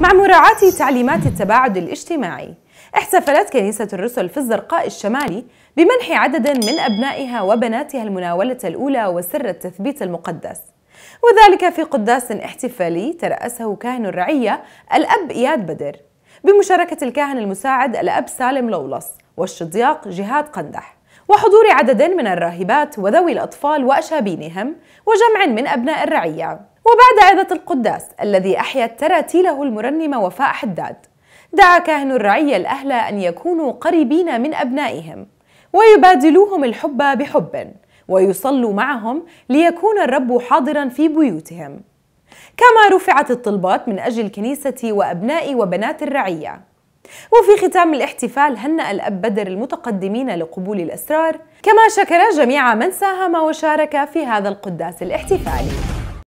مع مراعاة تعليمات التباعد الاجتماعي احتفلت كنيسة الرسل في الزرقاء الشمالي بمنح عدد من أبنائها وبناتها المناولة الأولى وسر التثبيت المقدس وذلك في قداس احتفالي ترأسه كاهن الرعية الأب إياد بدر بمشاركة الكاهن المساعد الأب سالم لولص والشضياق جهاد قندح وحضور عدد من الراهبات وذوي الأطفال وأشابينهم وجمع من أبناء الرعية وبعد عظة القداس الذي أحيت تراتيله المرنمة وفاء حداد دعا كاهن الرعية الأهل أن يكونوا قريبين من أبنائهم ويبادلوهم الحب بحب ويصلوا معهم ليكون الرب حاضرا في بيوتهم كما رفعت الطلبات من أجل الكنيسة وأبناء وبنات الرعية وفي ختام الاحتفال هنأ الأب بدر المتقدمين لقبول الأسرار كما شكر جميع من ساهم وشارك في هذا القداس الاحتفالي